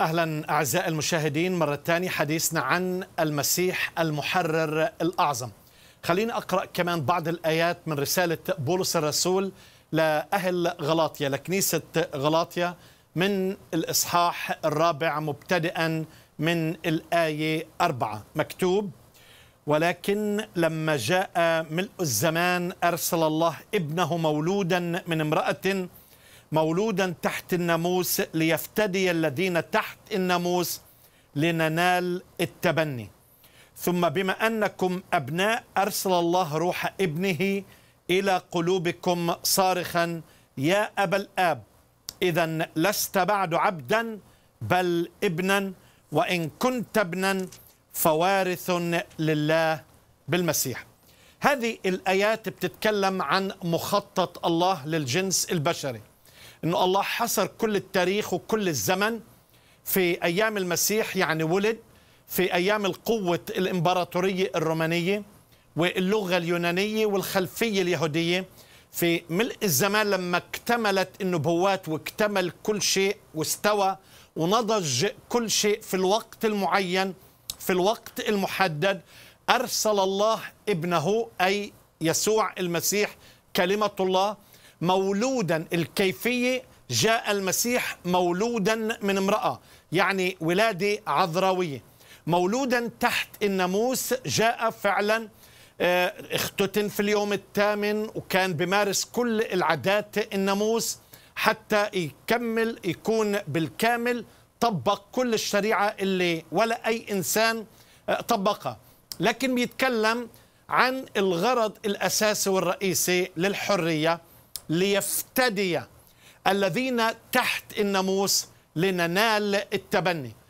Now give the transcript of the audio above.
اهلا اعزائي المشاهدين مره ثانيه حديثنا عن المسيح المحرر الاعظم. خليني اقرا كمان بعض الايات من رساله بولس الرسول لاهل غلاطيا لكنيسه غلاطيا من الاصحاح الرابع مبتدئا من الايه أربعة مكتوب ولكن لما جاء ملء الزمان ارسل الله ابنه مولودا من امراه مولودا تحت الناموس ليفتدي الذين تحت الناموس لننال التبني ثم بما انكم ابناء ارسل الله روح ابنه الى قلوبكم صارخا يا ابا الاب اذا لست بعد عبدا بل ابنا وان كنت ابنا فوارث لله بالمسيح هذه الايات بتتكلم عن مخطط الله للجنس البشري انه الله حصر كل التاريخ وكل الزمن في ايام المسيح يعني ولد في ايام القوه الامبراطوريه الرومانيه واللغه اليونانيه والخلفيه اليهوديه في ملء الزمان لما اكتملت النبوات واكتمل كل شيء واستوى ونضج كل شيء في الوقت المعين في الوقت المحدد ارسل الله ابنه اي يسوع المسيح كلمه الله مولودا الكيفية جاء المسيح مولودا من امرأة يعني ولادة عذراوية مولودا تحت الناموس جاء فعلا آه، اختتن في اليوم الثامن وكان بمارس كل العادات الناموس حتى يكمل يكون بالكامل طبق كل الشريعة اللي ولا أي إنسان آه، طبقها لكن بيتكلم عن الغرض الأساسي والرئيسي للحرية ليفتدي الذين تحت الناموس لننال التبني